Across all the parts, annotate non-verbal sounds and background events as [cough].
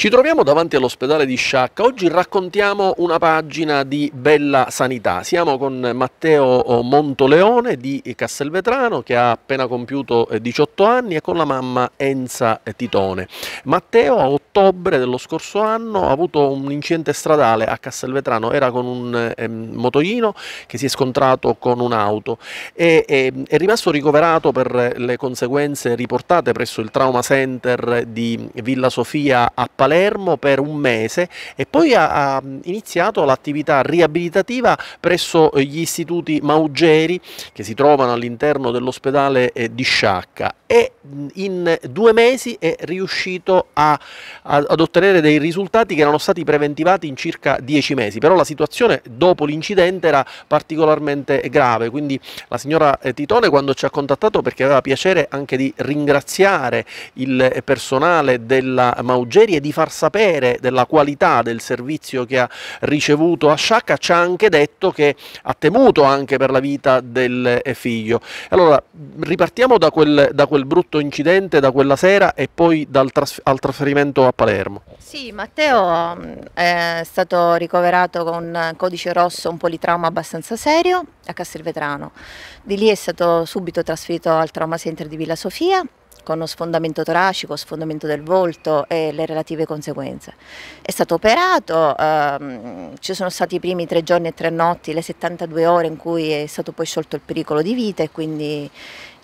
Ci troviamo davanti all'ospedale di Sciacca, oggi raccontiamo una pagina di Bella Sanità. Siamo con Matteo Montoleone di Castelvetrano che ha appena compiuto 18 eh, anni e con la mamma Enza Titone. Matteo a ottobre dello scorso anno ha avuto un incidente stradale a Castelvetrano, era con un eh, motoino che si è scontrato con un'auto e, e ehm, è rimasto ricoverato per le conseguenze riportate presso il Trauma Center di Villa Sofia a Palermo Palermo per un mese e poi ha, ha iniziato l'attività riabilitativa presso gli istituti Maugeri che si trovano all'interno dell'ospedale eh, di Sciacca e in due mesi è riuscito a, a, ad ottenere dei risultati che erano stati preventivati in circa dieci mesi, però la situazione dopo l'incidente era particolarmente grave, quindi la signora eh, Titone quando ci ha contattato perché aveva piacere anche di ringraziare il personale della Maugeri e di far sapere della qualità del servizio che ha ricevuto a Sciacca, ci ha anche detto che ha temuto anche per la vita del eh, figlio. Allora ripartiamo da quel, da quel brutto questo incidente, da quella sera e poi trasf al trasferimento a Palermo. Sì, Matteo mm, è stato ricoverato con codice rosso, un politrauma abbastanza serio a Castelvetrano. Di lì è stato subito trasferito al trauma center di Villa Sofia con uno sfondamento toracico, sfondamento del volto e le relative conseguenze. È stato operato, ehm, ci sono stati i primi tre giorni e tre notti, le 72 ore in cui è stato poi sciolto il pericolo di vita e quindi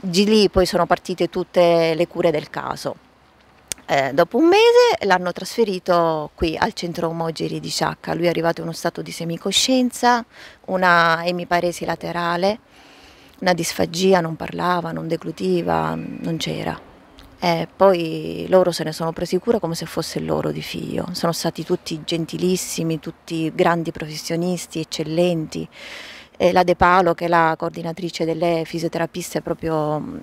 di lì poi sono partite tutte le cure del caso. Eh, dopo un mese l'hanno trasferito qui al centro Omogeri di Sciacca, lui è arrivato in uno stato di semicoscienza, una emiparesi laterale, una disfagia, non parlava, non deglutiva, non c'era. Eh, poi loro se ne sono presi cura come se fosse loro di figlio, sono stati tutti gentilissimi, tutti grandi professionisti, eccellenti e la De Palo che è la coordinatrice delle fisioterapiste proprio mm,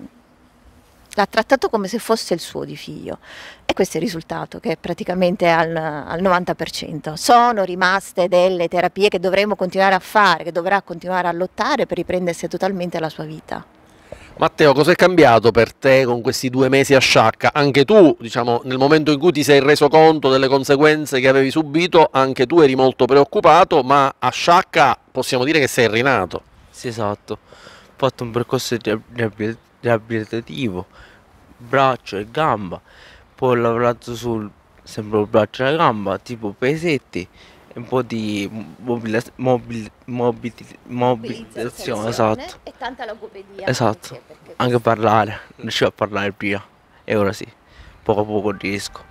l'ha trattato come se fosse il suo di figlio e questo è il risultato che è praticamente al, al 90%. Sono rimaste delle terapie che dovremo continuare a fare, che dovrà continuare a lottare per riprendersi totalmente la sua vita. Matteo, cosa è cambiato per te con questi due mesi a sciacca? Anche tu, diciamo, nel momento in cui ti sei reso conto delle conseguenze che avevi subito, anche tu eri molto preoccupato, ma a sciacca possiamo dire che sei rinato. Sì, esatto. Ho fatto un percorso riabilitativo, braccio e gamba, poi ho lavorato sul, sempre braccio e la gamba, tipo pesetti, un po' di mobili mobili mobili mobilitazione, esatto. E tanta logopedia. Esatto, anche, anche parlare, non riuscivo a parlare prima e ora sì, poco a poco riesco.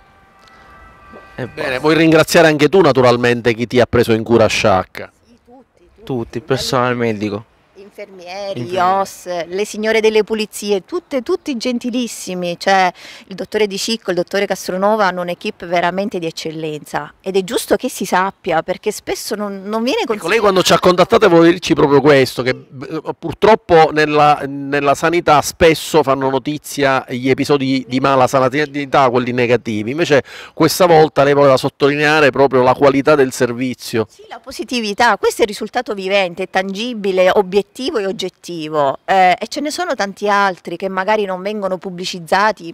E Bene, basta. vuoi ringraziare anche tu naturalmente chi ti ha preso in cura a Sciacca? Sì, tutti, tutti, tutti, il personale medico infermieri, OS, le signore delle pulizie, tutte, tutti gentilissimi, cioè il dottore Di Cicco, il dottore Castronova hanno un'equipe veramente di eccellenza ed è giusto che si sappia perché spesso non, non viene considerato. Ecco, lei quando ci ha contattato voleva dirci proprio questo, che eh, purtroppo nella, nella, sanità spesso fanno notizia gli episodi di mala sanità, quelli negativi, invece questa volta lei voleva sottolineare proprio la qualità del servizio. Sì, la positività, questo è il risultato vivente, tangibile, obiettivo soggettivo e oggettivo eh, e ce ne sono tanti altri che magari non vengono pubblicizzati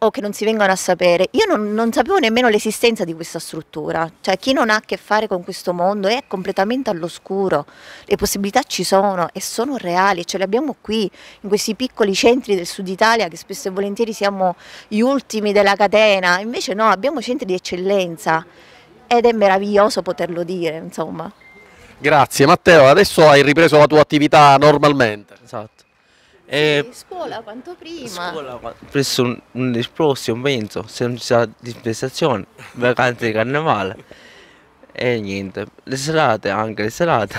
o che non si vengono a sapere. Io non, non sapevo nemmeno l'esistenza di questa struttura, cioè chi non ha a che fare con questo mondo è completamente all'oscuro, le possibilità ci sono e sono reali, ce le abbiamo qui, in questi piccoli centri del sud Italia che spesso e volentieri siamo gli ultimi della catena, invece no, abbiamo centri di eccellenza ed è meraviglioso poterlo dire, insomma. Grazie Matteo, adesso hai ripreso la tua attività normalmente. Esatto. E sì, eh, scuola quanto prima. Scuola presso un, un prossimo penso, se non ci sarà dispensazione, vacanze di carnevale. E niente, le serate, anche le serate.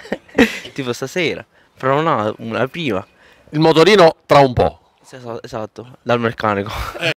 [laughs] tipo stasera, però una, una prima. Il motorino tra un po'. esatto dal meccanico. Eh.